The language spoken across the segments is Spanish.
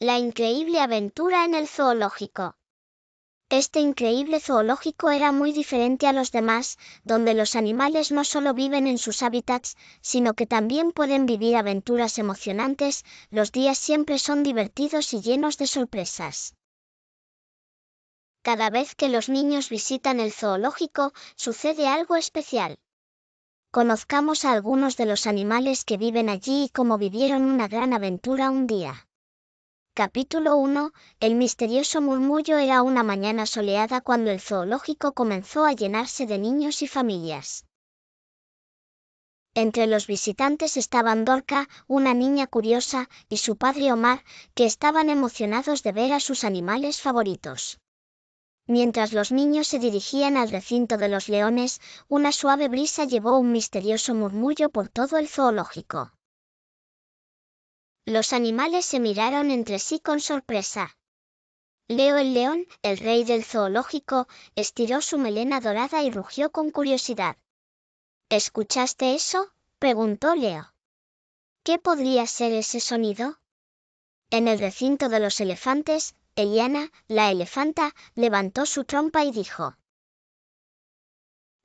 La increíble aventura en el zoológico. Este increíble zoológico era muy diferente a los demás, donde los animales no solo viven en sus hábitats, sino que también pueden vivir aventuras emocionantes, los días siempre son divertidos y llenos de sorpresas. Cada vez que los niños visitan el zoológico, sucede algo especial. Conozcamos a algunos de los animales que viven allí y cómo vivieron una gran aventura un día. Capítulo 1. El misterioso murmullo era una mañana soleada cuando el zoológico comenzó a llenarse de niños y familias. Entre los visitantes estaban Dorca, una niña curiosa, y su padre Omar, que estaban emocionados de ver a sus animales favoritos. Mientras los niños se dirigían al recinto de los leones, una suave brisa llevó un misterioso murmullo por todo el zoológico. Los animales se miraron entre sí con sorpresa. Leo el león, el rey del zoológico, estiró su melena dorada y rugió con curiosidad. ¿Escuchaste eso? preguntó Leo. ¿Qué podría ser ese sonido? En el recinto de los elefantes, Eliana, la elefanta, levantó su trompa y dijo.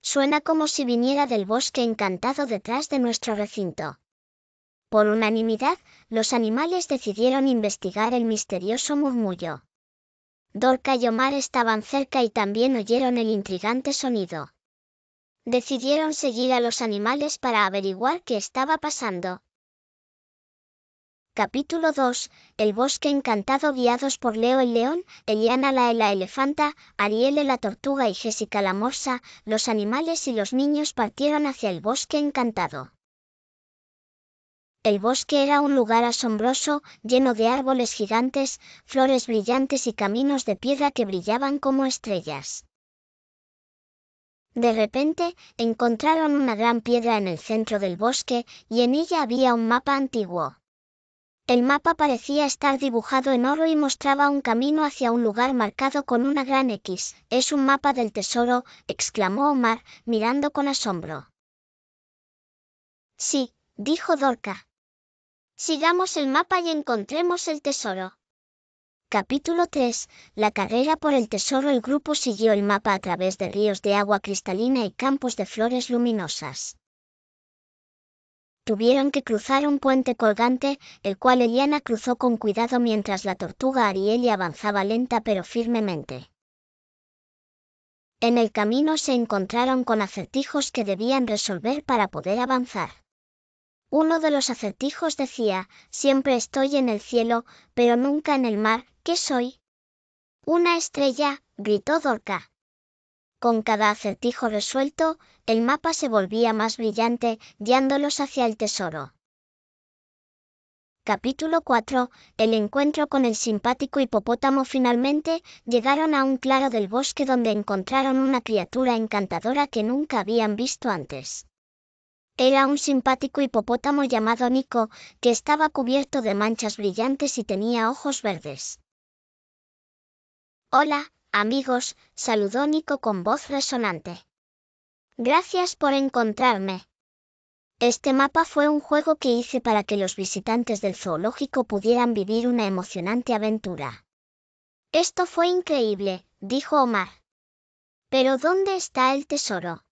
Suena como si viniera del bosque encantado detrás de nuestro recinto. Por unanimidad, los animales decidieron investigar el misterioso murmullo. Dorca y Omar estaban cerca y también oyeron el intrigante sonido. Decidieron seguir a los animales para averiguar qué estaba pasando. Capítulo 2. El bosque encantado guiados por Leo el león, Eliana la la elefanta, Ariel la tortuga y Jessica la morsa, los animales y los niños partieron hacia el bosque encantado. El bosque era un lugar asombroso, lleno de árboles gigantes, flores brillantes y caminos de piedra que brillaban como estrellas. De repente, encontraron una gran piedra en el centro del bosque, y en ella había un mapa antiguo. El mapa parecía estar dibujado en oro y mostraba un camino hacia un lugar marcado con una gran X. Es un mapa del tesoro, exclamó Omar, mirando con asombro. Sí, dijo Dorca. Sigamos el mapa y encontremos el tesoro. Capítulo 3. La carrera por el tesoro. El grupo siguió el mapa a través de ríos de agua cristalina y campos de flores luminosas. Tuvieron que cruzar un puente colgante, el cual Eliana cruzó con cuidado mientras la tortuga Arielia avanzaba lenta pero firmemente. En el camino se encontraron con acertijos que debían resolver para poder avanzar. Uno de los acertijos decía, siempre estoy en el cielo, pero nunca en el mar, ¿qué soy? Una estrella, gritó Dorca. Con cada acertijo resuelto, el mapa se volvía más brillante, guiándolos hacia el tesoro. Capítulo 4. El encuentro con el simpático hipopótamo. Finalmente, llegaron a un claro del bosque donde encontraron una criatura encantadora que nunca habían visto antes. Era un simpático hipopótamo llamado Nico, que estaba cubierto de manchas brillantes y tenía ojos verdes. Hola, amigos, saludó Nico con voz resonante. Gracias por encontrarme. Este mapa fue un juego que hice para que los visitantes del zoológico pudieran vivir una emocionante aventura. Esto fue increíble, dijo Omar. Pero ¿dónde está el tesoro?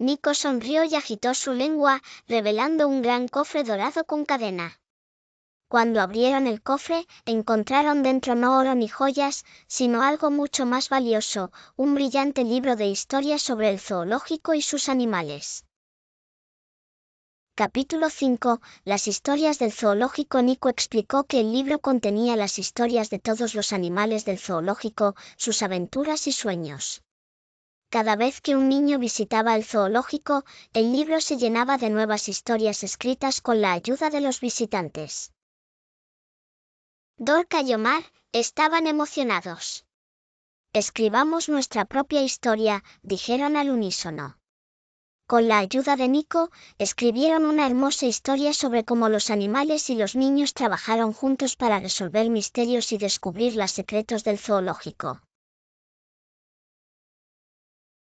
Nico sonrió y agitó su lengua, revelando un gran cofre dorado con cadena. Cuando abrieron el cofre, encontraron dentro no oro ni joyas, sino algo mucho más valioso, un brillante libro de historias sobre el zoológico y sus animales. Capítulo 5. Las historias del zoológico. Nico explicó que el libro contenía las historias de todos los animales del zoológico, sus aventuras y sueños. Cada vez que un niño visitaba el zoológico, el libro se llenaba de nuevas historias escritas con la ayuda de los visitantes. Dorca y Omar estaban emocionados. Escribamos nuestra propia historia, dijeron al unísono. Con la ayuda de Nico, escribieron una hermosa historia sobre cómo los animales y los niños trabajaron juntos para resolver misterios y descubrir los secretos del zoológico.